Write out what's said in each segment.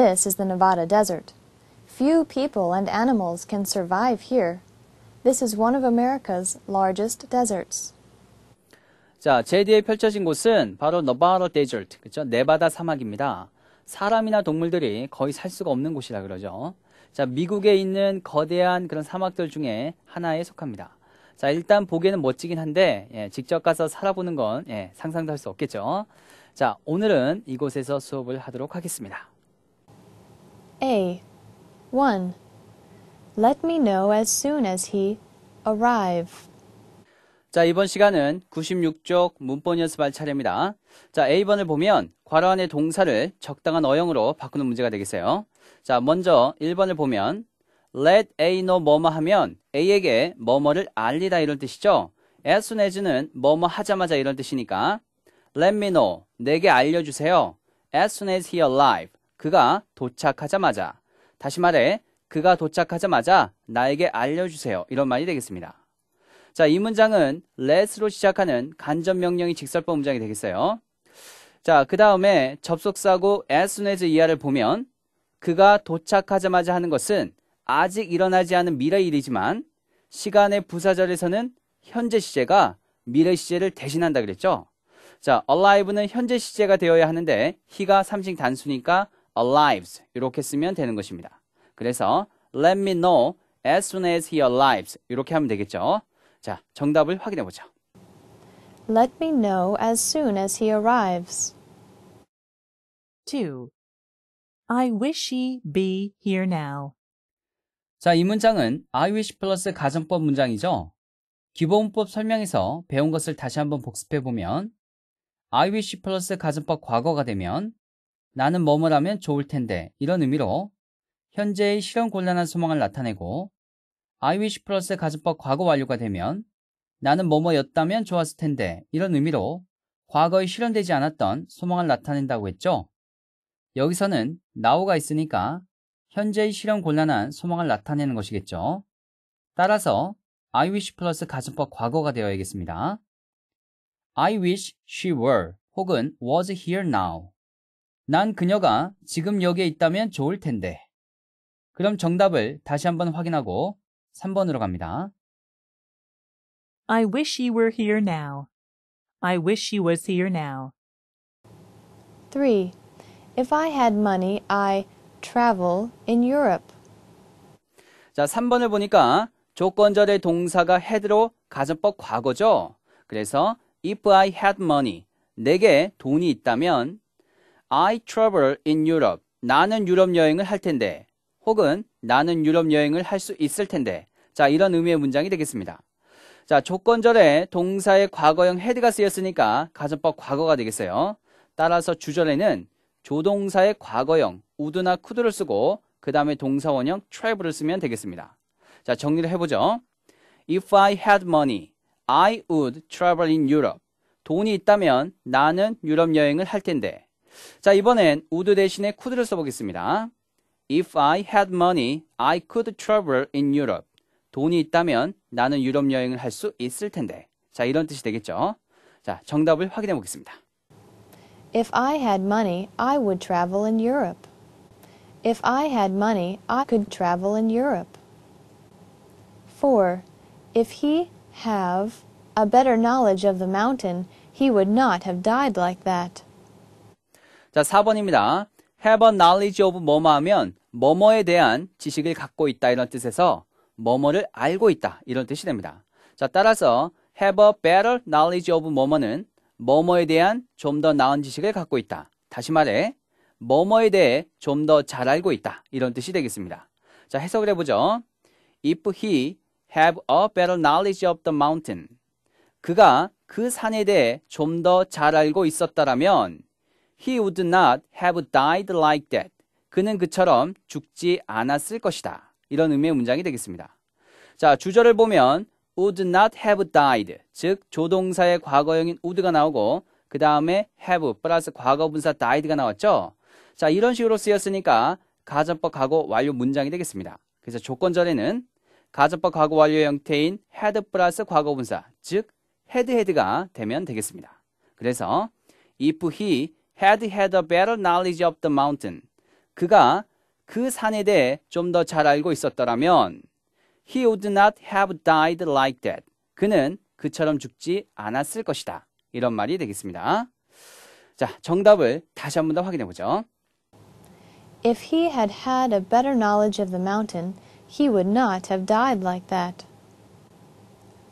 This is the Nevada desert. Few people and animals can survive here. This is one of America's largest deserts. 자, 제 뒤에 펼쳐진 곳은 바로 너바다 데저트, 그렇죠? 네바다 사막입니다. 사람이나 동물들이 거의 살 수가 없는 곳이라 그러죠. 자, 미국에 있는 거대한 그런 사막들 중에 하나에 속합니다. 자, 일단 보기에는 멋지긴 한데 예, 직접 가서 살아보는 건 예, 상상도 할 수 없겠죠. 자, 오늘은 이곳에서 수업을 하도록 하겠습니다. A. 1. Let me know as soon as he arrive. 자, 이번 시간은 96쪽 문법 연습할 차례입니다. 자, A번을 보면 괄호 안의 동사를 적당한 어영으로 바꾸는 문제가 되겠어요. 자, 먼저 1번을 보면 let A know 뭐뭐 하면 A에게 뭐뭐를 알리다 이런 뜻이죠. as soon as는 뭐 뭐 하자마자 이런 뜻이니까 let me know, 내게 알려주세요. as soon as he arrive, 그가 도착하자마자 다시 말해 그가 도착하자마자 나에게 알려주세요 이런 말이 되겠습니다. 자, 이 문장은 l e t 로 시작하는 간접 명령이 직설법 문장이 되겠어요. 자, 그 다음에 접속사고 as soon as 이하를 보면 그가 도착하자마자 하는 것은 아직 일어나지 않은 미래 일이지만 시간의 부사절에서는 현재 시제가 미래 시제를 대신한다 그랬죠. 자, alive는 현재 시제가 되어야 하는데 he가 삼식 단수니까 arrives 이렇게 쓰면 되는 것입니다. 그래서 let me know as soon as he arrives 이렇게 하면 되겠죠. 자, 정답을 확인해 보죠. Let me know as soon as he arrives. 2. I wish he be here now. 자, 이 문장은 I wish 플러스 가정법 문장이죠. 기본법 설명에서 배운 것을 다시 한번 복습해 보면 I wish 플러스 가정법 과거가 되면 나는 뭐뭐라면 좋을 텐데 이런 의미로 현재의 실현 곤란한 소망을 나타내고 I 아이위시 플러스 가수법 과거 완료가 되면 나는 뭐뭐였다면 좋았을 텐데 이런 의미로 과거에 실현되지 않았던 소망을 나타낸다고 했죠. 여기서는 나오가 있으니까 현재의 실현 곤란한 소망을 나타내는 것이겠죠. 따라서 I wish 플러스 가수법 과거가 되어야겠습니다. I wish she were 혹은 was here now 난 그녀가 지금 여기에 있다면 좋을 텐데. 그럼 정답을 다시 한번 확인하고 3번으로 갑니다. I wish you were here now. I wish you was here now. 3. If I had money, I travel in Europe. 자, 3번을 보니까 조건절의 동사가 head로 가정법 과거죠. 그래서 if I had money, 내게 돈이 있다면 I travel in Europe. 나는 유럽 여행을 할 텐데. 혹은 나는 유럽 여행을 할 수 있을 텐데. 자, 이런 의미의 문장이 되겠습니다. 자, 조건절에 동사의 과거형 헤드가 쓰였으니까 가정법 과거가 되겠어요. 따라서 주절에는 조동사의 과거형 우드나 쿠드를 쓰고 그 다음에 동사원형 travel을 쓰면 되겠습니다. 자, 정리를 해보죠. If I had money, I would travel in Europe. 돈이 있다면 나는 유럽 여행을 할 텐데. 자, 이번엔 would 대신에 could를 써보겠습니다. If I had money, I could travel in Europe. 돈이 있다면 나는 유럽 여행을 할 수 있을 텐데. 자, 이런 뜻이 되겠죠. 자, 정답을 확인해 보겠습니다. If I had money, I would travel in Europe. If I had money, I could travel in Europe. 4. If he have a better knowledge of the mountain, he would not have died like that. 자, 4번입니다. have a knowledge of 뭐뭐 하면 뭐뭐에 대한 지식을 갖고 있다 이런 뜻에서 뭐뭐를 알고 있다 이런 뜻이 됩니다. 자, 따라서 have a better knowledge of 뭐뭐는 뭐뭐에 대한 좀 더 나은 지식을 갖고 있다. 다시 말해 뭐뭐에 대해 좀 더 잘 알고 있다 이런 뜻이 되겠습니다. 자, 해석을 해보죠. If he have a better knowledge of the mountain 그가 그 산에 대해 좀 더 잘 알고 있었다라면 He would not have died like that. 그는 그처럼 죽지 않았을 것이다. 이런 의미의 문장이 되겠습니다. 자, 주절을 보면 would not have died. 즉, 조동사의 과거형인 would가 나오고 그 다음에 have 플러스 과거분사 died가 나왔죠. 자, 이런 식으로 쓰였으니까 가정법 과거 완료 문장이 되겠습니다. 그래서 조건절에는 가정법 과거 완료 형태인 had 플러스 과거분사, 즉 had had가 되면 되겠습니다. 그래서 if he had had a better knowledge of the mountain. 그가 그 산에 대해 좀 더 잘 알고 있었더라면 he would not have died like that. 그는 그처럼 죽지 않았을 것이다. 이런 말이 되겠습니다. 자, 정답을 다시 한 번 더 확인해 보죠. If he had had a better knowledge of the mountain, he would not have died like that.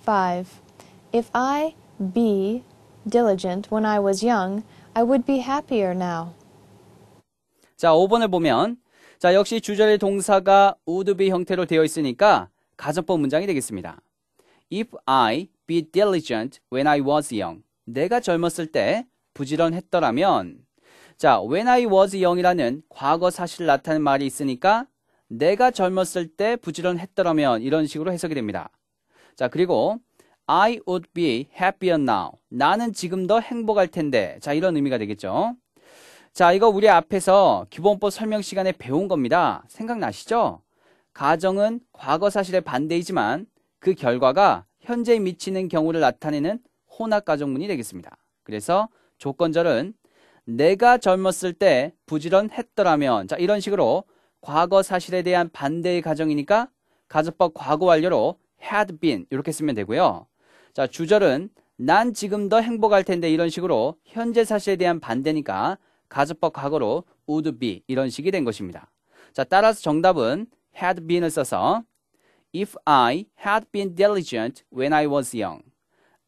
5. If I, be, diligent when I was young, I would be happier now. 자, 5번을 보면 자, 역시 주절의 동사가 would be 형태로 되어 있으니까 가정법 문장이 되겠습니다. If I be diligent when I was young. 내가 젊었을 때 부지런했더라면 자, when I was young이라는 과거 사실 나타낸 말이 있으니까 내가 젊었을 때 부지런했더라면 이런 식으로 해석이 됩니다. 자, 그리고 I would be happier now. 나는 지금 더 행복할 텐데. 자, 이런 의미가 되겠죠. 자, 이거 우리 앞에서 기본법 설명 시간에 배운 겁니다. 생각나시죠? 가정은 과거 사실의 반대이지만 그 결과가 현재에 미치는 경우를 나타내는 혼합 가정문이 되겠습니다. 그래서 조건절은 내가 젊었을 때 부지런했더라면 자 이런 식으로 과거 사실에 대한 반대의 가정이니까 가정법 과거 완료로 had been 이렇게 쓰면 되고요. 자, 주절은 난 지금 더 행복할 텐데 이런 식으로 현재 사실에 대한 반대니까 가즈법 과거로 would be 이런 식이 된 것입니다. 자, 따라서 정답은 had been을 써서 If I had been diligent when I was young,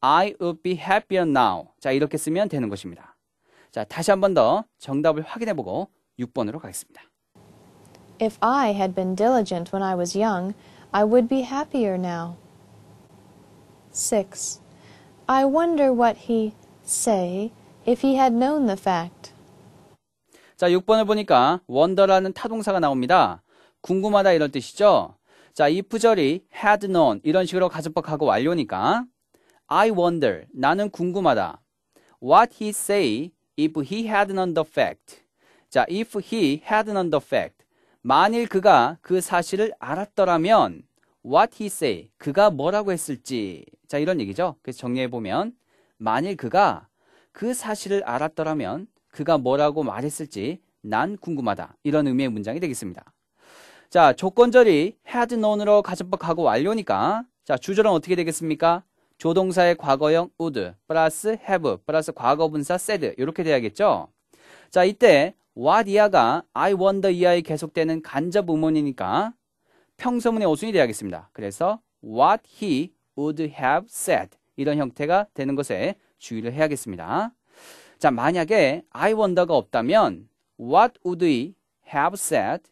I would be happier now. 자, 이렇게 쓰면 되는 것입니다. 자, 다시 한 번 더 정답을 확인해 보고 6번으로 가겠습니다. If I had been diligent when I was young, I would be happier now. 6. I wonder what he say if he had known the fact. 자, 6번을 보니까 wonder라는 타동사가 나옵니다. 궁금하다 이런 뜻이죠. 자, 이 부절이 had known 이런 식으로 가습박하고 완료니까 I wonder 나는 궁금하다. What he say if he had known the fact. 자, if he had known the fact. 만일 그가 그 사실을 알았더라면 what he say 그가 뭐라고 했을지 자 이런 얘기죠. 그래서 정리해 보면 만일 그가 그 사실을 알았더라면 그가 뭐라고 말했을지 난 궁금하다 이런 의미의 문장이 되겠습니다. 자 조건절이 had known으로 가정법하고 완료니까 자 주절은 어떻게 되겠습니까? 조동사의 과거형 would 플러스 have 플러스 과거분사 said 이렇게 돼야겠죠. 자 이때 what 이하가 I wonder 이하의 계속되는 간접 의문이니까 평소문의 오순이 되야겠습니다. 그래서 what he would have said 이런 형태가 되는 것에 주의를 해야겠습니다. 자, 만약에 I wonder가 없다면 what would he have said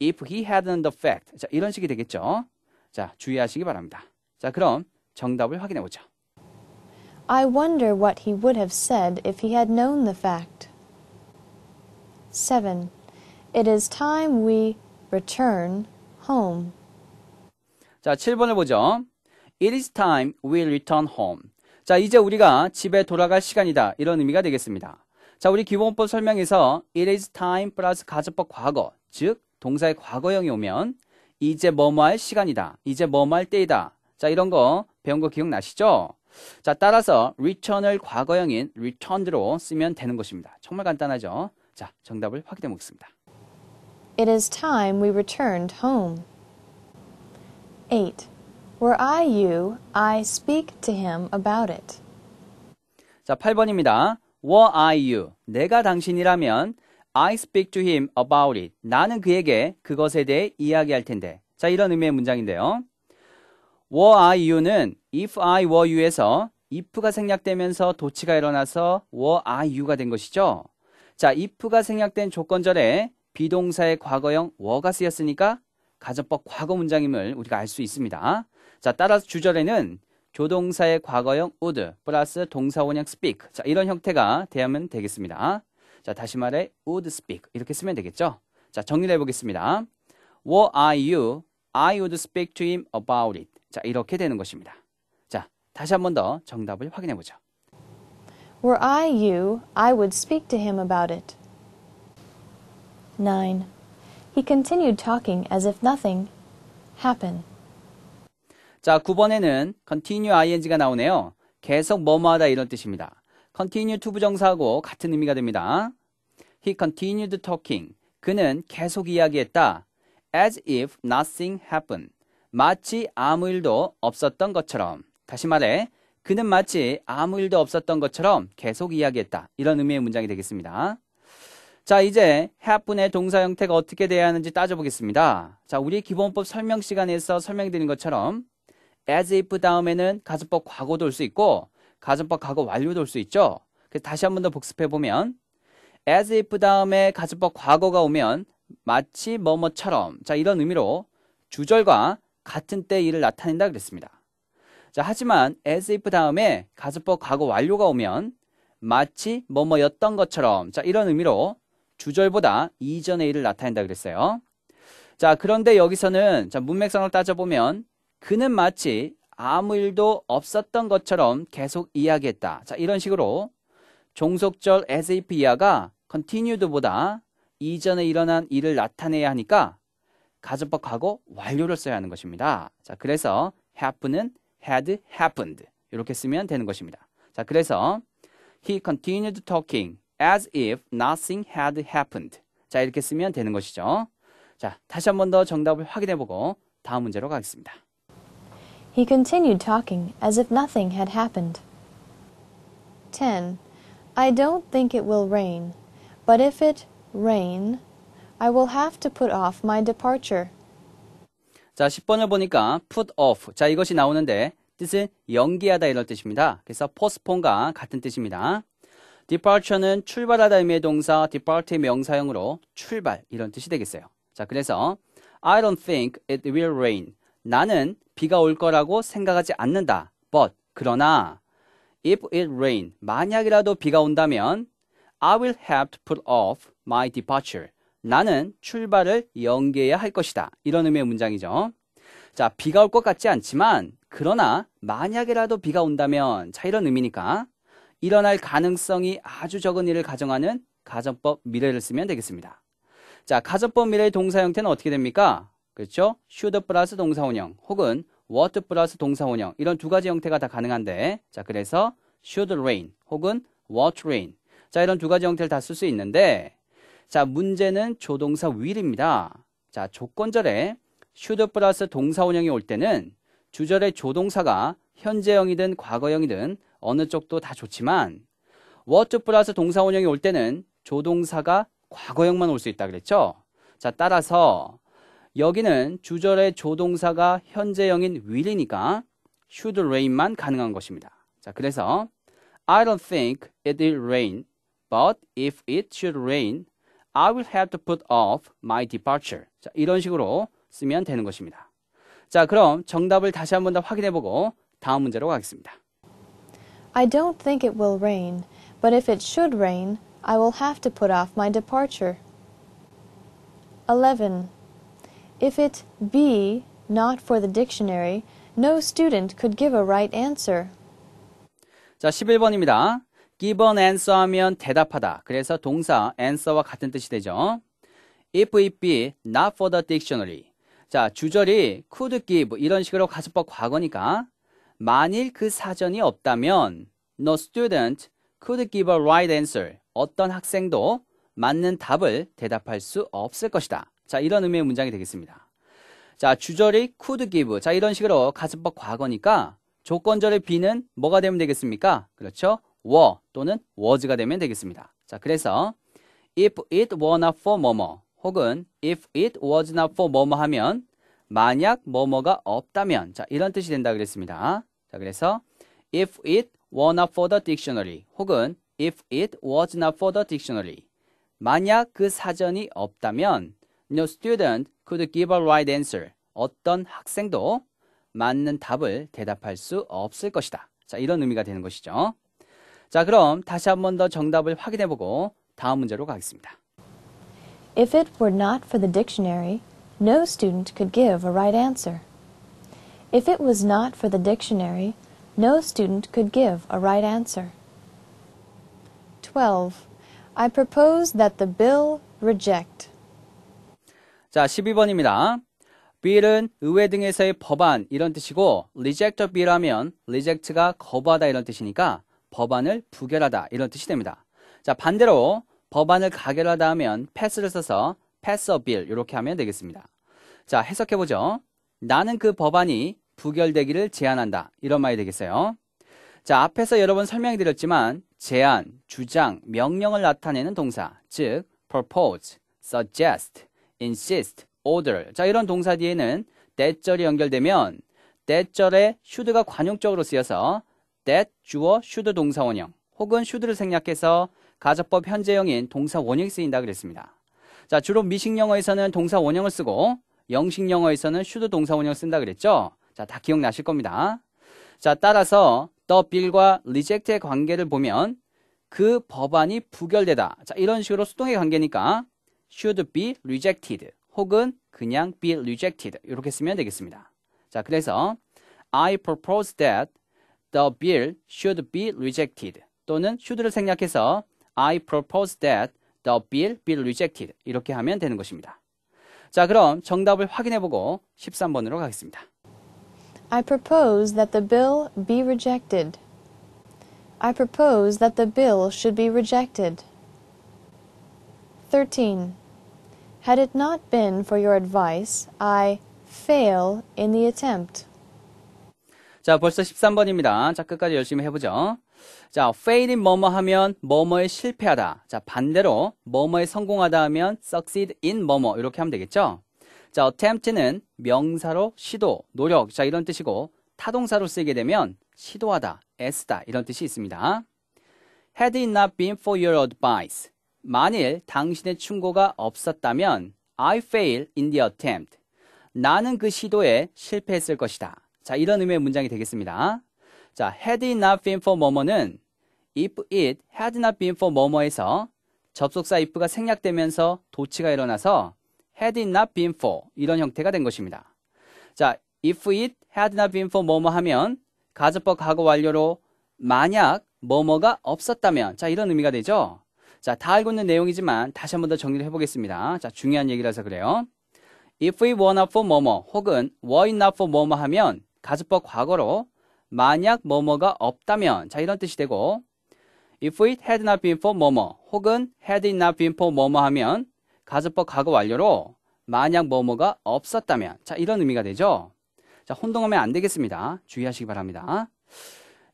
if he hadn't the fact? 자, 이런 식이 되겠죠. 자, 주의하시기 바랍니다. 자, 그럼 정답을 확인해 보죠. I wonder what he would have said if he had known the fact. 7. It is time we return home. 자, 7번을 보죠. It is time we return home. 자, 이제 우리가 집에 돌아갈 시간이다. 이런 의미가 되겠습니다. 자, 우리 기본법 설명에서 it is time 플러스 가접법 과거, 즉 동사의 과거형이 오면 이제 뭐뭐 할 시간이다. 이제 뭐뭐 할 때이다. 자, 이런 거 배운 거 기억나시죠? 자, 따라서 return을 과거형인 returned로 쓰면 되는 것입니다. 정말 간단하죠? 자, 정답을 확인해 보겠습니다. It is time we returned home. 8. Were I you, I speak to him about it. 자, 8번입니다. Were I you? 내가 당신이라면 I speak to him about it. 나는 그에게 그것에 대해 이야기할 텐데. 자, 이런 의미의 문장인데요. Were I you는 if I were you에서 if가 생략되면서 도치가 일어나서 were I you가 된 것이죠. 자, if가 생략된 조건절에 비동사의 과거형 워가 쓰였으니까 가정법 과거 문장임을 우리가 알 수 있습니다. 자, 따라서 주절에는 조동사의 과거형 would 플러스 동사 원형 speak 자, 이런 형태가 되면 되겠습니다. 자, 다시 말해 would speak 이렇게 쓰면 되겠죠. 자, 정리를 해보겠습니다. What are you? I would speak to him about it. 자, 이렇게 되는 것입니다. 자, 다시 한 번 더 정답을 확인해보죠. Were I you, I would speak to him about it. 9. He continued talking as if nothing happened. 자, 9번에는 continue ing가 나오네요. 계속 뭐뭐 하다 이런 뜻입니다. continue to 부정사하고 같은 의미가 됩니다. He continued talking. 그는 계속 이야기했다. as if nothing happened. 마치 아무 일도 없었던 것처럼. 다시 말해, 그는 마치 아무 일도 없었던 것처럼 계속 이야기했다. 이런 의미의 문장이 되겠습니다. 자, 이제 해합분의 동사 형태가 어떻게 돼야 하는지 따져보겠습니다. 자, 우리 기본법 설명 시간에서 설명드린 것처럼 as if 다음에는 가정법 과거도 올 수 있고 가정법 과거 완료도 올 수 있죠. 그래서 다시 한 번 더 복습해 보면 as if 다음에 가정법 과거가 오면 마치 뭐뭐처럼 자, 이런 의미로 주절과 같은 때 일을 나타낸다 그랬습니다. 자, 하지만 as if 다음에 가정법 과거 완료가 오면 마치 뭐뭐였던 것처럼 자, 이런 의미로 주절보다 이전의 일을 나타낸다 그랬어요. 자, 그런데 여기서는 자, 문맥상을 따져보면 그는 마치 아무 일도 없었던 것처럼 계속 이야기했다. 자, 이런 식으로 종속절 SAP 이하가 continued보다 이전에 일어난 일을 나타내야 하니까 가정법 과거 완료를 써야 하는 것입니다. 자, 그래서 happen은 had happened 이렇게 쓰면 되는 것입니다. 자, 그래서 he continued talking as if nothing had happened. 자, 이렇게 쓰면 되는 것이죠. 자, 다시 한 번 더 정답을 확인해 보고 다음 문제로 가겠습니다. He continued talking as if nothing had happened. 10. I don't think it will rain, but if it rain, I will have to put off my departure. 자, 10번을 보니까 put off. 자, 이것이 나오는데 뜻은 연기하다 이런 뜻입니다. 그래서 postpone과 같은 뜻입니다. departure는 출발하다임의 동사 depart의 명사형으로 출발 이런 뜻이 되겠어요. 자, 그래서 I don't think it will rain. 나는 비가 올 거라고 생각하지 않는다. But 그러나 if it rain 만약이라도 비가 온다면 I will have to put off my departure. 나는 출발을 연기해야 할 것이다. 이런 의미의 문장이죠. 자, 비가 올 것 같지 않지만 그러나 만약이라도 비가 온다면 자 이런 의미니까 일어날 가능성이 아주 적은 일을 가정하는 가정법 미래를 쓰면 되겠습니다. 자, 가정법 미래의 동사 형태는 어떻게 됩니까? 그렇죠? should 플러스 동사 운영 혹은 what 플러스 동사 운영 이런 두 가지 형태가 다 가능한데 자, 그래서 should rain 혹은 what rain 자, 이런 두 가지 형태를 다 쓸 수 있는데 자, 문제는 조동사 will입니다. 자, 조건절에 should 플러스 동사 운영이올 때는 주절의 조동사가 현재형이든 과거형이든 어느 쪽도 다 좋지만 워 h a t 플러스 동사원형이 올 때는 조동사가 과거형만 올 수 있다 그랬죠? 자, 따라서 여기는 주절의 조동사가 현재형인 will이니까 should rain만 가능한 것입니다. 자, 그래서 I don't think it i l l rain, but if it should rain, I will have to put off my departure. 자, 이런 식으로 쓰면 되는 것입니다. 자, 그럼 정답을 다시 한번 더 확인해보고 다음 문제로 가겠습니다. I don't think it will rain, but if it should rain, I will have to put off my departure. 11. If it be not for the dictionary, no student could give a right answer. 자, 11번입니다. give an answer 하면 대답하다. 그래서 동사 answer와 같은 뜻이 되죠. if it be not for the dictionary. 자, 주절이 could give 이런 식으로 가습법 과거니까 만일 그 사전이 없다면 no student could give a right answer. 어떤 학생도 맞는 답을 대답할 수 없을 것이다. 자, 이런 의미의 문장이 되겠습니다. 자, 주절이 could give. 자, 이런 식으로 가습법 과거니까 조건절의 be는 뭐가 되면 되겠습니까? 그렇죠? were 또는 was가 되면 되겠습니다. 자, 그래서 if it were not for 뭐뭐 혹은 if it was not for 뭐뭐 하면 만약 뭐뭐가 없다면 자, 이런 뜻이 된다 그랬습니다. 자, 그래서 if it were not for the dictionary 혹은 if it was not for the dictionary 만약 그 사전이 없다면 no student could give a right answer 어떤 학생도 맞는 답을 대답할 수 없을 것이다. 자, 이런 의미가 되는 것이죠. 자, 그럼 다시 한 번 더 정답을 확인해 보고 다음 문제로 가겠습니다. If it were not for the dictionary, no student could give a right answer. If it was not for the dictionary, no student could give a right answer. 12. I propose that the bill reject. 자, 12번입니다. bill은 의회 등에서의 법안 이런 뜻이고 reject a bill 하면 reject가 거부하다 이런 뜻이니까 법안을 부결하다 이런 뜻이 됩니다. 자, 반대로 법안을 가결하다 하면 pass를 써서 pass a bill 이렇게 하면 되겠습니다. 자, 해석해 보죠. 나는 그 법안이 부결되기를 제한한다. 이런 말이 되겠어요. 자, 앞에서 여러 번 설명해 드렸지만 제안, 주장, 명령을 나타내는 동사, 즉 propose, suggest, insist, order. 자, 이런 동사 뒤에는 that절이 연결되면 that절에 should가 관용적으로 쓰여서 that 주어 should 동사원형 혹은 should를 생략해서 가정법 현재형인 동사 원형이 쓰인다 그랬습니다. 자, 주로 미식 영어에서는 동사 원형을 쓰고 영식 영어에서는 should 동사 원형을 쓴다 그랬죠? 자, 다 기억나실 겁니다. 자, 따라서 더 빌과 리젝트의 관계를 보면 그 법안이 부결되다. 자, 이런 식으로 수동의 관계니까 should be rejected 혹은 그냥 be rejected 이렇게 쓰면 되겠습니다. 자, 그래서 I propose that the bill should be rejected 또는 should를 생략해서 I propose that the bill be rejected 이렇게 하면 되는 것입니다. 자, 그럼 정답을 확인해 보고 13번으로 가겠습니다. I propose that the bill be rejected. I propose that the bill should be rejected. 13. Had it not been for your advice, I fail in the attempt. 자, 벌써 13번입니다. 자, 끝까지 열심히 해보죠. 자, fail in 뭐뭐 하면 뭐뭐에 실패하다. 자, 반대로 뭐뭐에 성공하다 하면 succeed in 뭐뭐 이렇게 하면 되겠죠? 자, attempt는 명사로 시도, 노력, 자, 이런 뜻이고, 타동사로 쓰이게 되면 시도하다, 애쓰다, 이런 뜻이 있습니다. Had it not been for your advice. 만일 당신의 충고가 없었다면, I fail in the attempt. 나는 그 시도에 실패했을 것이다. 자, 이런 의미의 문장이 되겠습니다. 자, had it not been for 뭐뭐는 if it had not been for 뭐뭐에서 접속사 if가 생략되면서 도치가 일어나서 had it not been for 이런 형태가 된 것입니다. 자, if it had not been for 뭐뭐 하면 가접법 과거 완료로 만약 뭐뭐가 없었다면 자 이런 의미가 되죠. 자, 다 알고 있는 내용이지만 다시 한번 더 정리를 해보겠습니다. 자, 중요한 얘기라서 그래요. If i e were not for 뭐뭐 혹은 were not for 뭐뭐 하면 가접법 과거로 만약 뭐뭐가 없다면 자 이런 뜻이 되고 If it had not been for 뭐뭐 혹은 had it not been for 뭐뭐 하면 가수법 과거 완료로 만약 뭐뭐가 없었다면 자 이런 의미가 되죠. 자 혼동하면 안 되겠습니다. 주의하시기 바랍니다.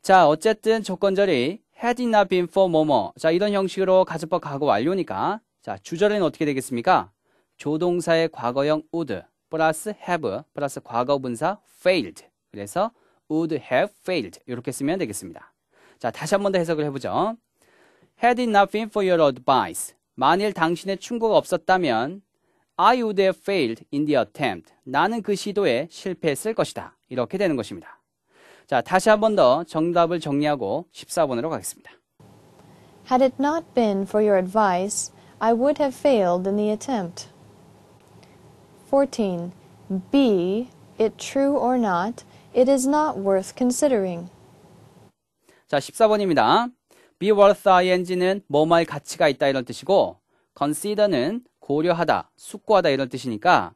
자 어쨌든 조건절이 had not been for 뭐뭐 자 이런 형식으로 가수법 과거 완료니까 자 주절에는 어떻게 되겠습니까? 조동사의 과거형 would 플러스 have 플러스 과거분사 failed 그래서 would have failed 이렇게 쓰면 되겠습니다. 자 다시 한번 더 해석을 해보죠. Had it not been for your advice 만일 당신의 충고가 없었다면 I would have failed in the attempt. 나는 그 시도에 실패했을 것이다. 이렇게 되는 것입니다. 자, 다시 한 번 더 정답을 정리하고 14번으로 가겠습니다. Had it not been for your advice, I would have failed in the attempt. 14. Be it true or not, it is not worth considering. 자, 14번입니다. be worth ing는 뭐뭐할 가치가 있다 이런 뜻이고 consider는 고려하다, 숙고하다 이런 뜻이니까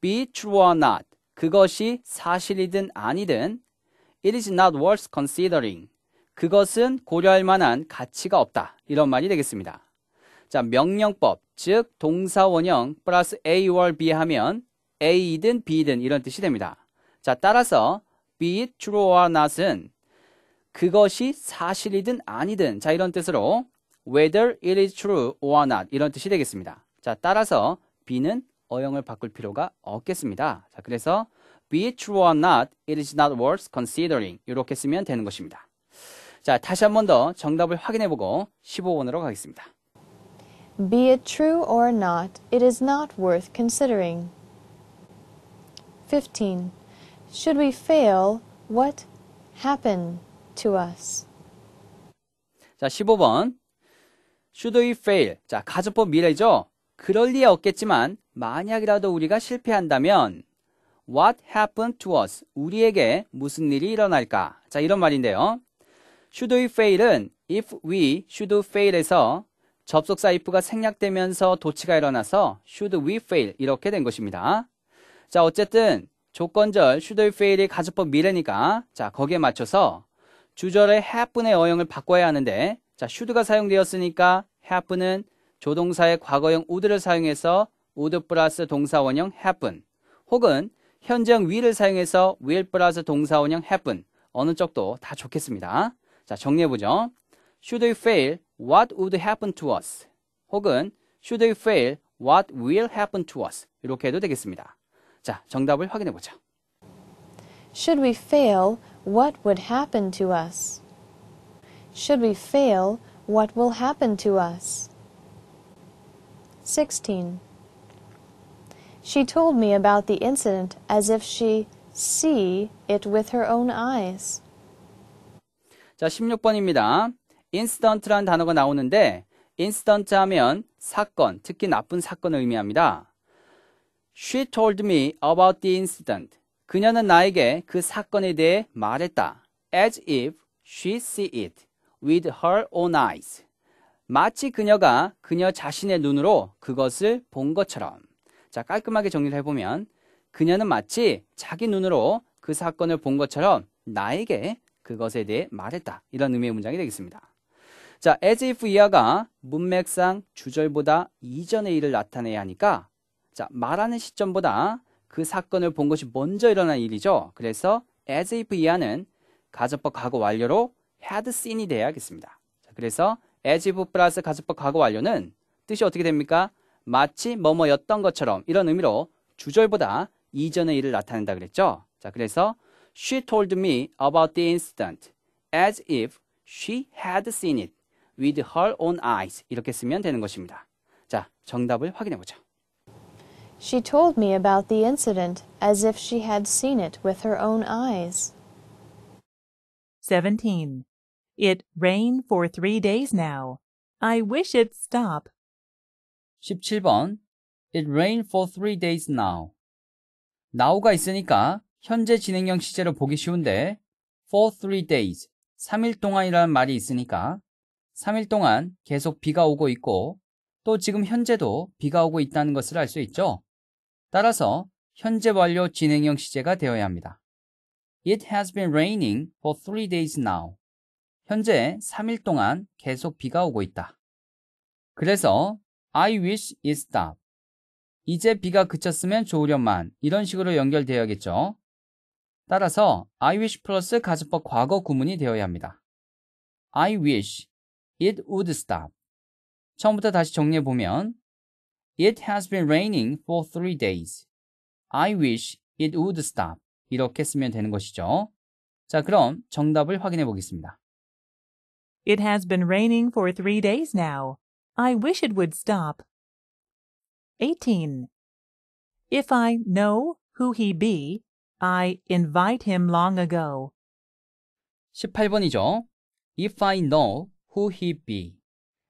be true or not 그것이 사실이든 아니든 it is not worth considering 그것은 고려할 만한 가치가 없다 이런 말이 되겠습니다. 자 명령법 즉 동사 원형 플러스 a or b 하면 a든 b든 이런 뜻이 됩니다. 자 따라서 be true or not은 그것이 사실이든 아니든 자 이런 뜻으로 whether it is true or not 이런 뜻이 되겠습니다. 자 따라서 B는 어영을 바꿀 필요가 없겠습니다. 자 그래서 be true or not, it is not worth considering 이렇게 쓰면 되는 것입니다. 자 다시 한 번 더 정답을 확인해보고 15번으로 가겠습니다. Be it true or not, it is not worth considering. 15. Should we fail, what happen? to us. 자, 15번. Should we fail? 자, 가정법 미래죠? 그럴 리 없겠지만 만약이라도 우리가 실패한다면 What happened to us? 우리에게 무슨 일이 일어날까? 자, 이런 말인데요. Should we fail은 if we should fail에서 접속사 if가 생략되면서 도치가 일어나서 should we fail 이렇게 된 것입니다. 자, 어쨌든 조건절 should we fail이 가정법 미래니까 자, 거기에 맞춰서 주절의 have분의 어형을 바꿔야 하는데 자, should가 사용되었으니까 have는 조동사의 과거형 would를 사용해서 would 플러스 동사원형 happen 혹은 현재형 will을 사용해서 will 플러스 동사원형 happen 어느 쪽도 다 좋겠습니다. 자, 정리해보죠. Should we fail, what would happen to us? 혹은 Should we fail, what will happen to us? 이렇게 해도 되겠습니다. 자, 정답을 확인해보죠. Should we fail, what would happen to us? Should we fail, what will happen to us? 16. She told me about the incident as if she see it with her own eyes. 자, 16번입니다. incident라는 단어가 나오는데 incident 하면 사건, 특히 나쁜 사건을 의미합니다. She told me about the incident. 그녀는 나에게 그 사건에 대해 말했다. As if she see it with her own eyes. 마치 그녀가 그녀 자신의 눈으로 그것을 본 것처럼. 자, 깔끔하게 정리를 해보면 그녀는 마치 자기 눈으로 그 사건을 본 것처럼 나에게 그것에 대해 말했다. 이런 의미의 문장이 되겠습니다. 자, as if 이하가 문맥상 주절보다 이전의 일을 나타내야 하니까 자, 말하는 시점보다 그 사건을 본 것이 먼저 일어난 일이죠. 그래서 as if 이하는 가정법 과거 완료로 had seen이 돼야겠습니다. 그래서 as if 플러스 가정법 과거 완료는 뜻이 어떻게 됩니까? 마치 뭐뭐였던 것처럼 이런 의미로 주절보다 이전의 일을 나타낸다 그랬죠. 자, 그래서 she told me about the incident as if she had seen it with her own eyes 이렇게 쓰면 되는 것입니다. 자, 정답을 확인해 보죠. She told me about the incident as if she had seen it with her own eyes. 17. It rained for three days now. I wish it'd stop. 17번. It rained for three days now. now가 있으니까 현재 진행형 시제로 보기 쉬운데 for three days, 3일 동안이라는 말이 있으니까 3일 동안 계속 비가 오고 있고 또 지금 현재도 비가 오고 있다는 것을 알 수 있죠. 따라서 현재 완료 진행형 시제가 되어야 합니다. It has been raining for three days now. 현재 3일 동안 계속 비가 오고 있다. 그래서 I wish it stopped. 이제 비가 그쳤으면 좋으련만 이런 식으로 연결되어야겠죠. 따라서 I wish 플러스 가정법 과거 구문이 되어야 합니다. I wish it would stop. 처음부터 다시 정리해보면 It has been raining for three days. I wish it would stop. 이렇게 쓰면 되는 것이죠. 자, 그럼 정답을 확인해 보겠습니다. It has been raining for three days now. I wish it would stop. 18. If I know who he be, I invite him long ago. 18번이죠. If I know who he be.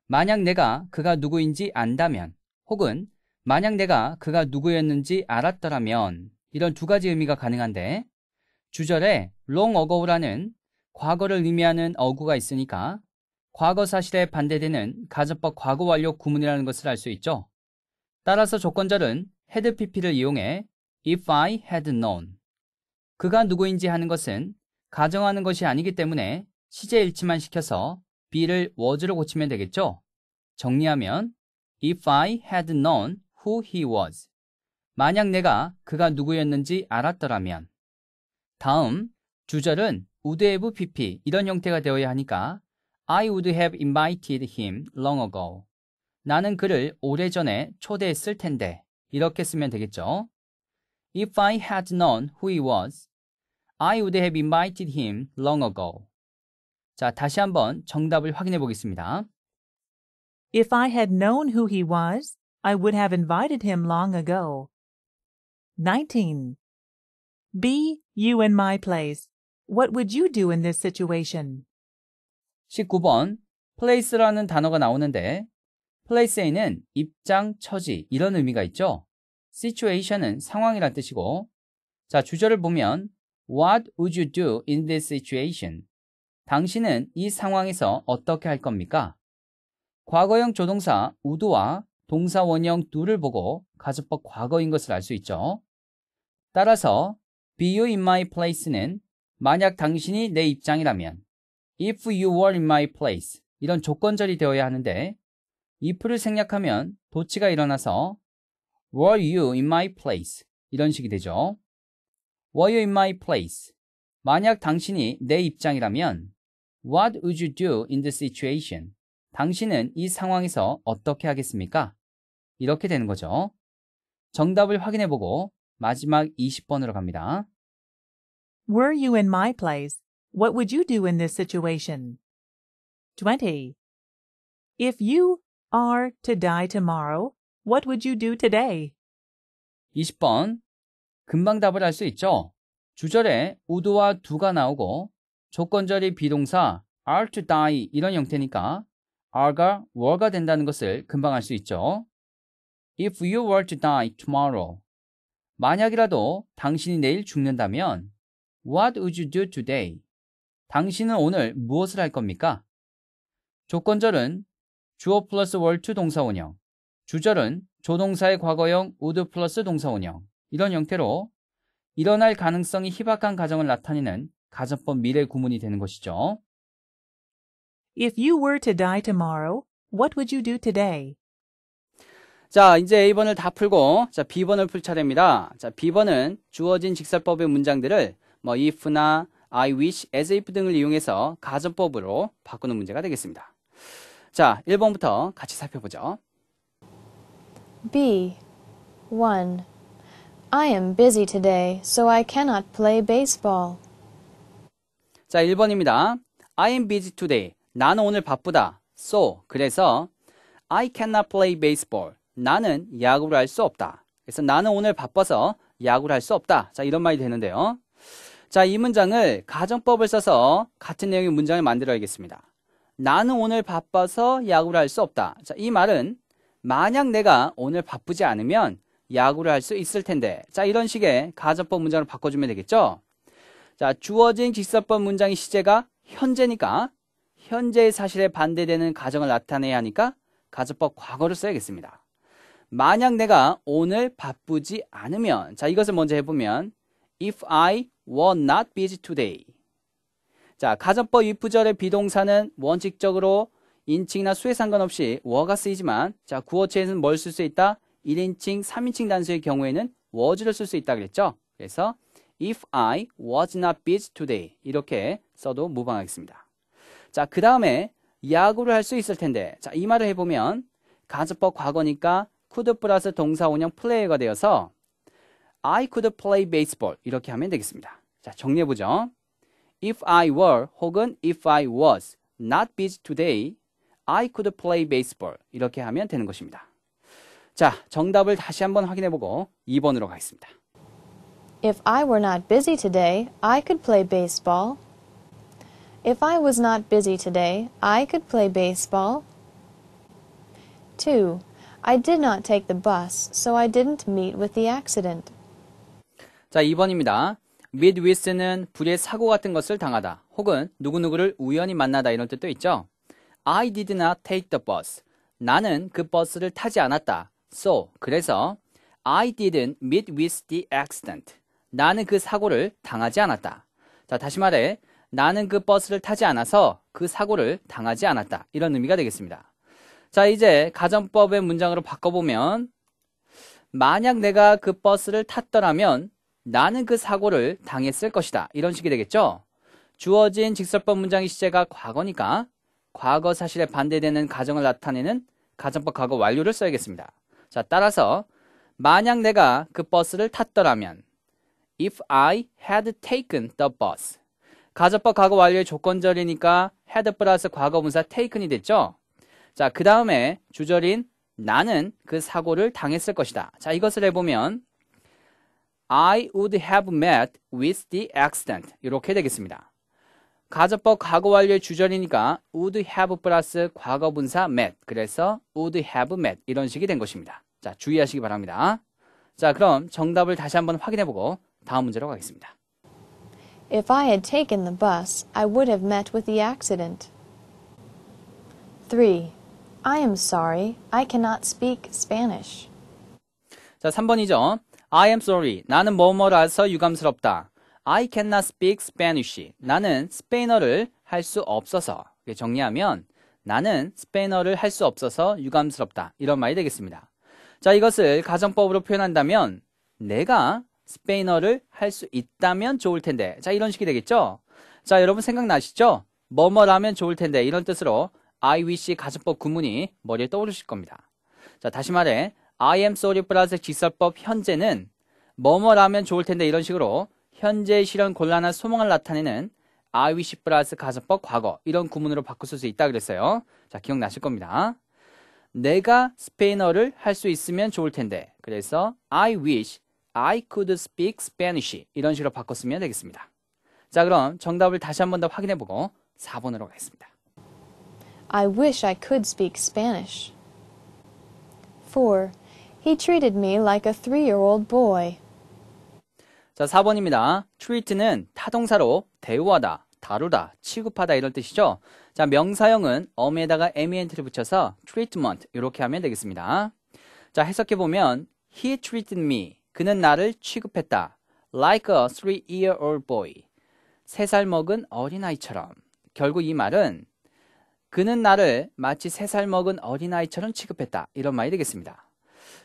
만약 내가 그가 누구인지 안다면 혹은 만약 내가 그가 누구였는지 알았더라면 이런 두 가지 의미가 가능한데 주절에 long ago라는 과거를 의미하는 어구가 있으니까 과거 사실에 반대되는 가정법 과거 완료 구문이라는 것을 알 수 있죠. 따라서 조건절은 had e pp를 이용해 if I had known 그가 누구인지 하는 것은 가정하는 것이 아니기 때문에 시제 일치만 시켜서 b 를 was로 고치면 되겠죠. 정리하면 If I had known who he was. 만약 내가 그가 누구였는지 알았더라면. 다음, 주절은 would have pp 이런 형태가 되어야 하니까 I would have invited him long ago. 나는 그를 오래전에 초대했을 텐데. 이렇게 쓰면 되겠죠. If I had known who he was, I would have invited him long ago. 자, 다시 한번 정답을 확인해 보겠습니다. If I had known who he was, I would have invited him long ago. 19. Be you in my place. What would you do in this situation? 19번 place라는 단어가 나오는데 place에는 입장, 처지 이런 의미가 있죠. situation은 상황이란 뜻이고 자, 주절을 보면 what would you do in this situation? 당신은 이 상황에서 어떻게 할 겁니까? 과거형 조동사 우드와 동사 원형 do를 보고 가수법 과거인 것을 알 수 있죠. 따라서 be you in my place는 만약 당신이 내 입장이라면 if you were in my place 이런 조건절이 되어야 하는데 if를 생략하면 도치가 일어나서 were you in my place 이런 식이 되죠. were you in my place 만약 당신이 내 입장이라면 what would you do in the situation 당신은 이 상황에서 어떻게 하겠습니까? 이렇게 되는 거죠. 정답을 확인해 보고 마지막 20번으로 갑니다. Were you in my place? What would you do in this situation? 20. If you are to die tomorrow, what would you do today? 20번. 금방 답을 할 수 있죠? 주절에 우도와 두가 나오고 조건절이 비동사 are to die 이런 형태니까 are가 were가 된다는 것을 금방 알 수 있죠. If you were to die tomorrow. 만약이라도 당신이 내일 죽는다면 What would you do today? 당신은 오늘 무엇을 할 겁니까? 조건절은 주어 플러스 월투 동사원형, 주절은 조동사의 과거형 would 플러스 동사원형 이런 형태로 일어날 가능성이 희박한 가정을 나타내는 가정법 미래 구문이 되는 것이죠. If you were to die tomorrow, what would you do today? 자, 이제 A번을 다 풀고 자, B번을 풀 차례입니다. 자, B번은 주어진 직설법의 문장들을 뭐 if나 I wish, as if 등을 이용해서 가정법으로 바꾸는 문제가 되겠습니다. 자, 1번부터 같이 살펴보죠. B. 1. I am busy today, so I cannot play baseball. 자, 1번입니다. I am busy today. 나는 오늘 바쁘다. So, 그래서 I cannot play baseball. 나는 야구를 할 수 없다. 그래서 나는 오늘 바빠서 야구를 할 수 없다. 자, 이런 말이 되는데요. 자, 이 문장을 가정법을 써서 같은 내용의 문장을 만들어야겠습니다. 나는 오늘 바빠서 야구를 할 수 없다. 자, 이 말은 만약 내가 오늘 바쁘지 않으면 야구를 할 수 있을 텐데. 자, 이런 식의 가정법 문장을 바꿔주면 되겠죠? 자, 주어진 직사법 문장의 시제가 현재니까 현재의 사실에 반대되는 가정을 나타내야 하니까 가정법 과거를 써야겠습니다. 만약 내가 오늘 바쁘지 않으면 자 이것을 먼저 해보면 if I were not busy today 자 가정법 윗부절의 비동사는 원칙적으로 인칭이나 수에 상관없이 워가 쓰이지만 자 구어체에는 뭘 쓸 수 있다? 1인칭, 3인칭 단수의 경우에는 was를 쓸 수 있다 그랬죠? 그래서 if I was not busy today 이렇게 써도 무방하겠습니다. 자, 그 다음에 야구를 할 수 있을 텐데, 자, 이 말을 해보면 간접법 과거니까 could 플러스 동사 원형 play가 되어서 I could play baseball 이렇게 하면 되겠습니다. 자, 정리해보죠. If I were 혹은 if I was not busy today, I could play baseball 이렇게 하면 되는 것입니다. 자, 정답을 다시 한번 확인해보고 2번으로 가겠습니다. If I were not busy today, I could play baseball. If I was not busy today, I could play baseball. 2. I did not take the bus, so I didn't meet with the accident. 자, 2번입니다. meet with는 불의 사고 같은 것을 당하다 혹은 누구누구를 우연히 만나다 이런 뜻도 있죠. I did not take the bus. 나는 그 버스를 타지 않았다. So, 그래서 I didn't meet with the accident. 나는 그 사고를 당하지 않았다. 자, 다시 말해 나는 그 버스를 타지 않아서 그 사고를 당하지 않았다. 이런 의미가 되겠습니다. 자, 이제 가정법의 문장으로 바꿔보면 만약 내가 그 버스를 탔더라면 나는 그 사고를 당했을 것이다. 이런 식이 되겠죠? 주어진 직설법 문장의 시제가 과거니까 과거 사실에 반대되는 가정을 나타내는 가정법 과거 완료를 써야겠습니다. 자, 따라서 만약 내가 그 버스를 탔더라면 if I had taken the bus 가접법 과거 완료의 조건절이니까 had 플러스 과거 분사 taken이 됐죠. 자, 그 다음에 주절인 나는 그 사고를 당했을 것이다. 자, 이것을 해보면 I would have met with the accident. 이렇게 되겠습니다. 가접법 과거 완료의 주절이니까 would have 플러스 과거 분사 met. 그래서 would have met. 이런 식이 된 것입니다. 자, 주의하시기 바랍니다. 자, 그럼 정답을 다시 한번 확인해보고 다음 문제로 가겠습니다. If I had taken the bus, I would have met with the accident. 3. I am sorry. I cannot speak Spanish. 자, 3번이죠. I am sorry. 나는 뭐뭐라서 유감스럽다. I cannot speak Spanish. 나는 스페인어를 할 수 없어서. 정리하면 나는 스페인어를 할 수 없어서 유감스럽다. 이런 말이 되겠습니다. 자, 이것을 가정법으로 표현한다면 내가 스페인어를 할 수 있다면 좋을 텐데. 자, 이런 식이 되겠죠? 자, 여러분 생각나시죠? 뭐뭐라면 좋을 텐데. 이런 뜻으로 I wish 가정법 구문이 머리에 떠오르실 겁니다. 자, 다시 말해 I am sorry 플러스 직설법 현재는 뭐뭐라면 좋을 텐데 이런 식으로 현재 실현 곤란한 소망을 나타내는 I wish 플러스 가정법 과거 이런 구문으로 바꿀수 있다 그랬어요. 자, 기억나실 겁니다. 내가 스페인어를 할 수 있으면 좋을 텐데. 그래서 I wish I could speak Spanish 이런 식으로 바꿨으면 되겠습니다. 자 그럼 정답을 다시 한 번 더 확인해보고 4번으로 가겠습니다. I wish I could speak Spanish. 4. He treated me like a three-year-old boy. 자, 4번입니다. treat는 타동사로 대우하다, 다루다, 취급하다 이럴 뜻이죠. 자, 명사형은 엄에다가 amient를 붙여서 treatment 이렇게 하면 되겠습니다. 자, 해석해 보면 he treated me 그는 나를 취급했다. Like a three-year-old boy. 세 살 먹은 어린아이처럼. 결국 이 말은 그는 나를 마치 세 살 먹은 어린아이처럼 취급했다. 이런 말이 되겠습니다.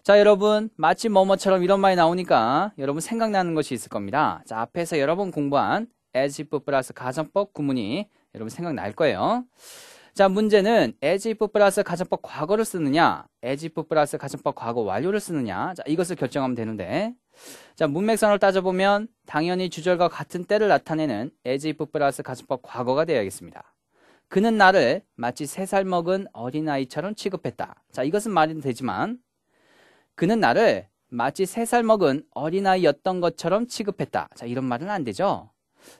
자, 여러분, 마치 뭐뭐처럼 이런 말이 나오니까 여러분 생각나는 것이 있을 겁니다. 자, 앞에서 여러분 공부한 as if 플러스 가정법 구문이 여러분 생각날 거예요. 자, 문제는 as if 플러스 가정법 과거를 쓰느냐, as if 플러스 가정법 과거 완료를 쓰느냐, 자, 이것을 결정하면 되는데, 자, 문맥선을 따져보면 당연히 주절과 같은 때를 나타내는 as if 플러스 가정법 과거가 되어야겠습니다. 그는 나를 마치 세 살 먹은 어린아이처럼 취급했다. 자, 이것은 말이 되지만, 그는 나를 마치 세 살 먹은 어린아이였던 것처럼 취급했다. 자, 이런 말은 안 되죠.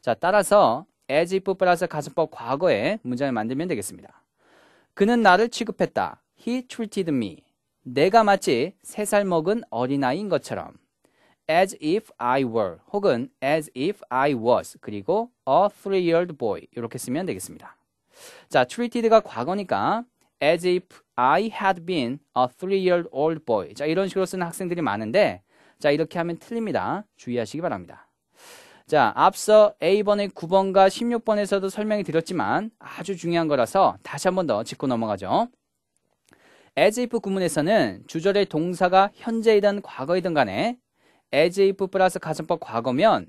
자, 따라서 as if 플러스 가정법 과거에 문장을 만들면 되겠습니다. 그는 나를 취급했다. He treated me. 내가 마치 세 살 먹은 어린아이인 것처럼 as if I were 혹은 as if I was 그리고 a three-year-old boy 이렇게 쓰면 되겠습니다. 자, treated가 과거니까 as if I had been a three-year-old boy. 자, 이런 식으로 쓰는 학생들이 많은데 자, 이렇게 하면 틀립니다. 주의하시기 바랍니다. 자, 앞서 A번의 9번과 16번에서도 설명이 드렸지만 아주 중요한 거라서 다시 한 번 더 짚고 넘어가죠. as if 구문에서는 주절의 동사가 현재이든 과거이든 간에 as if 플러스 가정법 과거면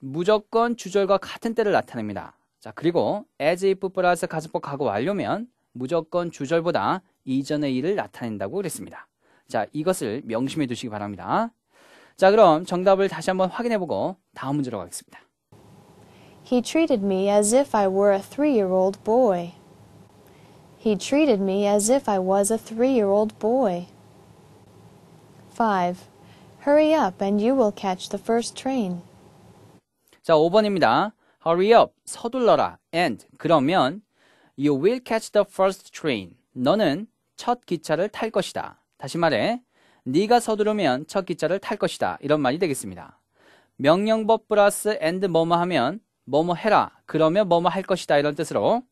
무조건 주절과 같은 때를 나타냅니다. 자, 그리고 as if 플러스 가정법 과거 완료면 무조건 주절보다 이전의 일을 나타낸다고 그랬습니다. 자, 이것을 명심해 두시기 바랍니다. 자, 그럼 정답을 다시 한번 확인해 보고 다음 문제로 가겠습니다. He treated me as if I were a 3-year-old boy. He treated me as if I was a 3-year-old boy. 5. Hurry up and you will catch the first train. 자, 5번입니다. Hurry up, 서둘러라, and 그러면 you will catch the first train. 너는 첫 기차를 탈 것이다. 다시 말해, 네가 서두르면 첫 기차를 탈 것이다. 이런 말이 되겠습니다. 명령법 플러스 and 뭐뭐 하면 뭐뭐 해라. 그러면 뭐뭐 할 것이다. 이런 뜻으로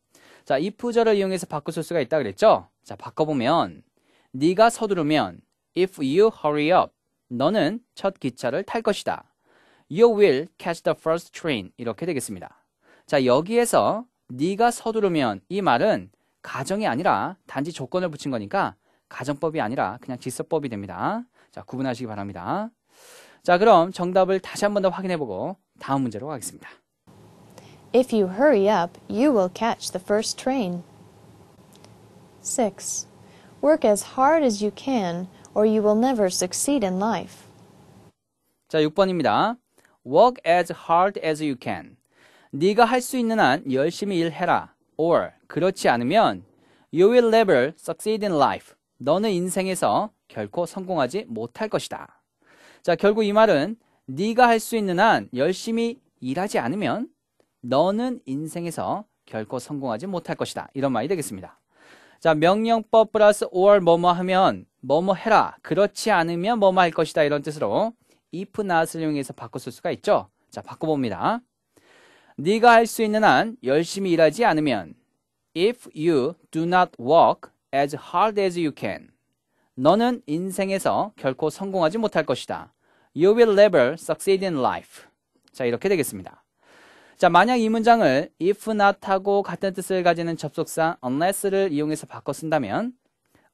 자, 이 부절을 이용해서 바꿔 수가 있다 그랬죠? 자, 바꿔보면 네가 서두르면 if you hurry up 너는 첫 기차를 탈 것이다. You will catch the first train 이렇게 되겠습니다. 자, 여기에서 네가 서두르면 이 말은 가정이 아니라 단지 조건을 붙인 거니까 가정법이 아니라 그냥 질서법이 됩니다. 자, 구분하시기 바랍니다. 자, 그럼 정답을 다시 한 번 더 확인해 보고 다음 문제로 가겠습니다. If you hurry up, you will catch the first train. 6. Work as hard as you can or you will never succeed in life. 자, 6번입니다. Work as hard as you can. 네가 할 수 있는 한 열심히 일해라. or 그렇지 않으면 you will never succeed in life. 너는 인생에서 결코 성공하지 못할 것이다. 자, 결국 이 말은 네가 할 수 있는 한 열심히 일하지 않으면 너는 인생에서 결코 성공하지 못할 것이다. 이런 말이 되겠습니다. 자, 명령법 플러스 or 뭐뭐 하면 뭐뭐 해라. 그렇지 않으면 뭐뭐 할 것이다. 이런 뜻으로 if not을 이용해서 바꿨을 수가 있죠. 자, 바꿔 봅니다. 네가 할 수 있는 한 열심히 일하지 않으면 if you do not work as hard as you can. 너는 인생에서 결코 성공하지 못할 것이다. You will never succeed in life. 자, 이렇게 되겠습니다. 자, 만약 이 문장을 if not하고 같은 뜻을 가지는 접속사 unless를 이용해서 바꿔 쓴다면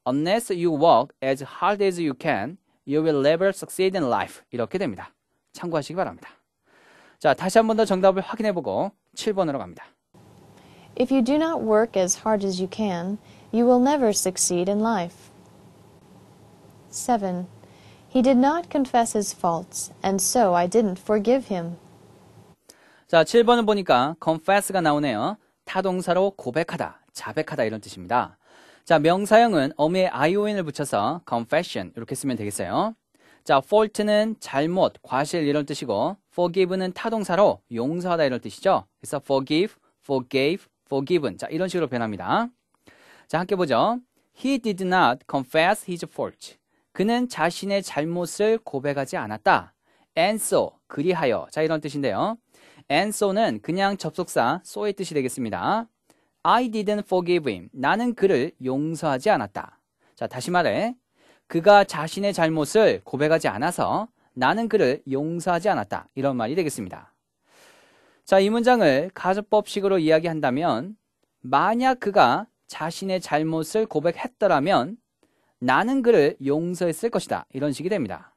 unless you work as hard as you can, you will never succeed in life. 이렇게 됩니다. 참고하시기 바랍니다. 자, 다시 한번 더 정답을 확인해 보고 7번으로 갑니다. If you do not work as hard as you can, you will never succeed in life. 7. He did not confess his faults, and so I didn't forgive him. 자, 7번을 보니까 confess가 나오네요. 타동사로 고백하다, 자백하다 이런 뜻입니다. 자, 명사형은 어미에 ION을 붙여서 confession 이렇게 쓰면 되겠어요. 자, fault는 잘못, 과실 이런 뜻이고 forgive는 타동사로 용서하다 이런 뜻이죠. 그래서 forgive, forgave, forgiven 자, 이런 식으로 변합니다. 자, 함께 보죠. He did not confess his fault. 그는 자신의 잘못을 고백하지 않았다. And so, 그리하여. 자, 이런 뜻인데요. And so는 그냥 접속사 so의 뜻이 되겠습니다. I didn't forgive him. 나는 그를 용서하지 않았다. 자, 다시 말해. 그가 자신의 잘못을 고백하지 않아서 나는 그를 용서하지 않았다. 이런 말이 되겠습니다. 자, 이 문장을 가정법식으로 이야기한다면 만약 그가 자신의 잘못을 고백했더라면 나는 그를 용서했을 것이다. 이런 식이 됩니다.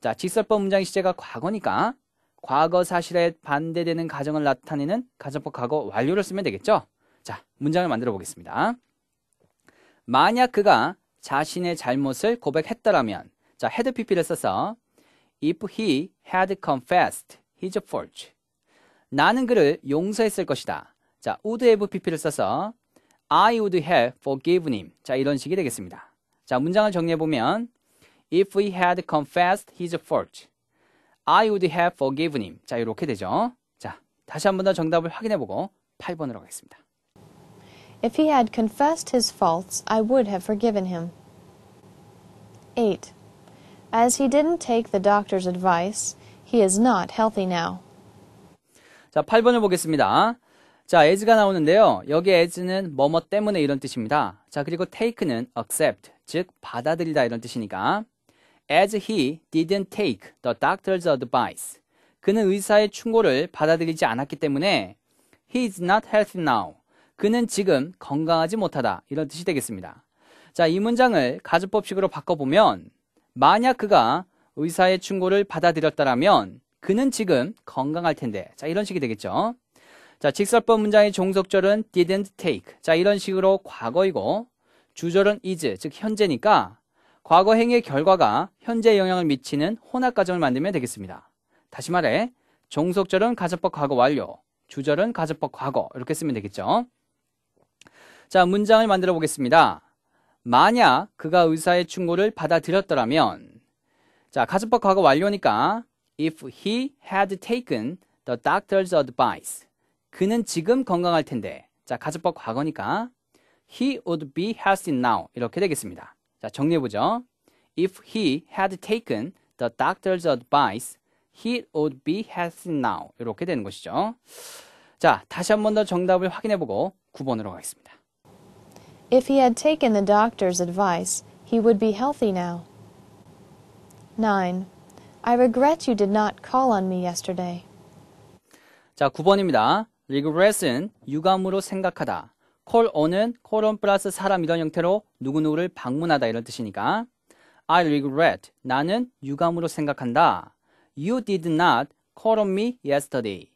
자, 직설법 문장의 시제가 과거니까 과거 사실에 반대되는 가정을 나타내는 가정법 과거 완료를 쓰면 되겠죠? 자, 문장을 만들어 보겠습니다. 만약 그가 자신의 잘못을 고백했더라면 자, had pp를 써서 if he had confessed his fault 나는 그를 용서했을 것이다. 자, would have pp를 써서 I would have forgiven him. 자, 이런 식이 되겠습니다. 자, 문장을 정리해 보면, If he had confessed his fault, I would have forgiven him. 자, 이렇게 되죠. 자, 다시 한번더 정답을 확인해보고 8번으로 가겠습니다. If he had confessed his faults, I would have forgiven him. 8. As he didn't take the doctor's advice, he is not healthy now. 자, 8번을 보겠습니다. 자, as가 나오는데요. 여기 as는 뭐뭐 때문에 이런 뜻입니다. 자, 그리고 take는 accept, 즉 받아들이다 이런 뜻이니까 as he didn't take the doctor's advice. 그는 의사의 충고를 받아들이지 않았기 때문에 he is not healthy now. 그는 지금 건강하지 못하다. 이런 뜻이 되겠습니다. 자, 이 문장을 가주법식으로 바꿔보면 만약 그가 의사의 충고를 받아들였다라면 그는 지금 건강할 텐데. 자, 이런 식이 되겠죠. 자, 직설법 문장의 종속절은 didn't take. 자, 이런 식으로 과거이고 주절은 is, 즉 현재니까 과거 행위의 결과가 현재 에 영향을 미치는 혼합 과정을 만들면 되겠습니다. 다시 말해 종속절은 가접법 과거 완료, 주절은 가접법 과거 이렇게 쓰면 되겠죠. 자, 문장을 만들어 보겠습니다. 만약 그가 의사의 충고를 받아들였더라면 자, 가접법 과거 완료니까 if he had taken the doctor's advice 그는 지금 건강할 텐데. 자, 가주법 과거니까 he would be healthy now 이렇게 되겠습니다. 자, 정리해 보죠. If he had taken the doctor's advice, he would be healthy now 이렇게 되는 것이죠. 자, 다시 한 번 더 정답을 확인해 보고 9번으로 가겠습니다. If he had taken the doctor's advice, he would be healthy now. 9. I regret you did not call on me yesterday. 자, 9번입니다. regress은 유감으로 생각하다. call on은 callon 플러스 사람 이런 형태로 누구누구를 방문하다 이런 뜻이니까 I regret. 나는 유감으로 생각한다. You did not call on me yesterday.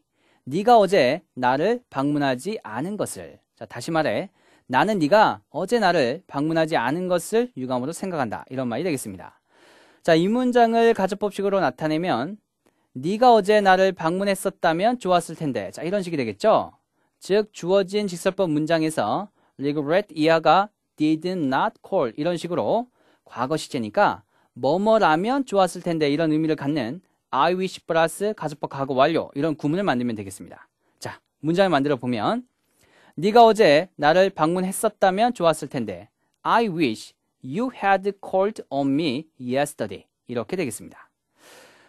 네가 어제 나를 방문하지 않은 것을. 자, 다시 말해. 나는 네가 어제 나를 방문하지 않은 것을 유감으로 생각한다. 이런 말이 되겠습니다. 자, 이 문장을 가접법식으로 나타내면 네가 어제 나를 방문했었다면 좋았을 텐데. 자, 이런 식이 되겠죠? 즉, 주어진 직설법 문장에서 regret 이하가 did not call 이런 식으로 과거 시제니까 뭐뭐라면 좋았을 텐데 이런 의미를 갖는 I wish plus 가족법 과거 완료 이런 구문을 만들면 되겠습니다. 자, 문장을 만들어 보면 네가 어제 나를 방문했었다면 좋았을 텐데 I wish you had called on me yesterday 이렇게 되겠습니다.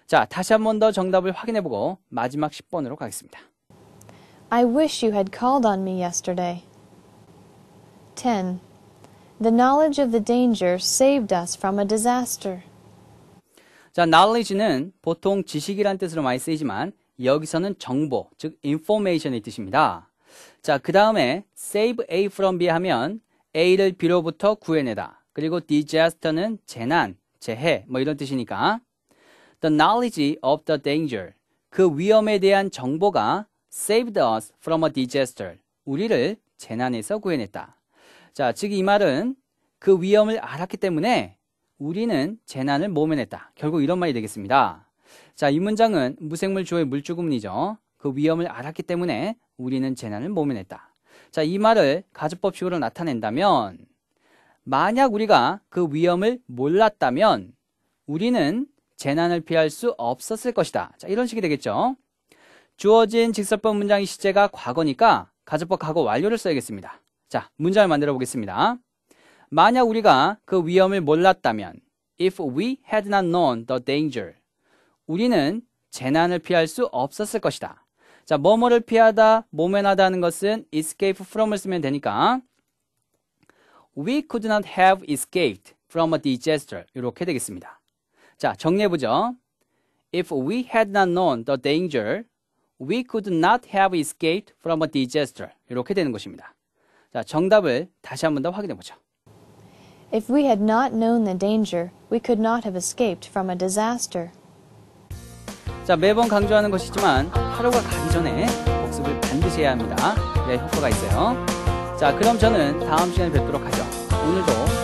자, 다시 한 번 더 정답을 확인해 보고 마지막 10번으로 가겠습니다. I wish you had called on me yesterday. 10. The knowledge of the danger saved us from a disaster. 자, knowledge는 보통 지식이란 뜻으로 많이 쓰이지만 여기서는 정보, 즉 information의 뜻입니다. 자, 그 다음에 save A from B 하면 A를 B로부터 구해내다. 그리고 disaster는 재난, 재해 뭐 이런 뜻이니까 The knowledge of the danger. 그 위험에 대한 정보가 saved us from a disaster. 우리를 재난에서 구해냈다. 자, 즉 이 말은 그 위험을 알았기 때문에 우리는 재난을 모면했다. 결국 이런 말이 되겠습니다. 자, 이 문장은 무생물 주어의 물주구문이죠. 그 위험을 알았기 때문에 우리는 재난을 모면했다. 자, 이 말을 가주법식으로 나타낸다면 만약 우리가 그 위험을 몰랐다면 우리는 재난을 피할 수 없었을 것이다. 자, 이런 식이 되겠죠. 주어진 직설법 문장의 시제가 과거니까 가정법 과거 완료를 써야겠습니다. 자, 문장을 만들어 보겠습니다. 만약 우리가 그 위험을 몰랐다면 if we had not known the danger 우리는 재난을 피할 수 없었을 것이다. 자, 뭐뭐를 피하다, 모면하다는 것은 escape from을 쓰면 되니까 we could not have escaped from a disaster 이렇게 되겠습니다. 자, 정리해보죠. If we had not known the danger, we could not have escaped from a disaster. 이렇게 되는 것입니다. 자, 정답을 다시 한 번 더 확인해보죠. If we had not known the danger, we could not have escaped from a disaster. 자, 매번 강조하는 것이지만 하루가 가기 전에 복습을 반드시 해야 합니다. 그래야 효과가 있어요. 자, 그럼 저는 다음 시간에 뵙도록 하죠. 오늘도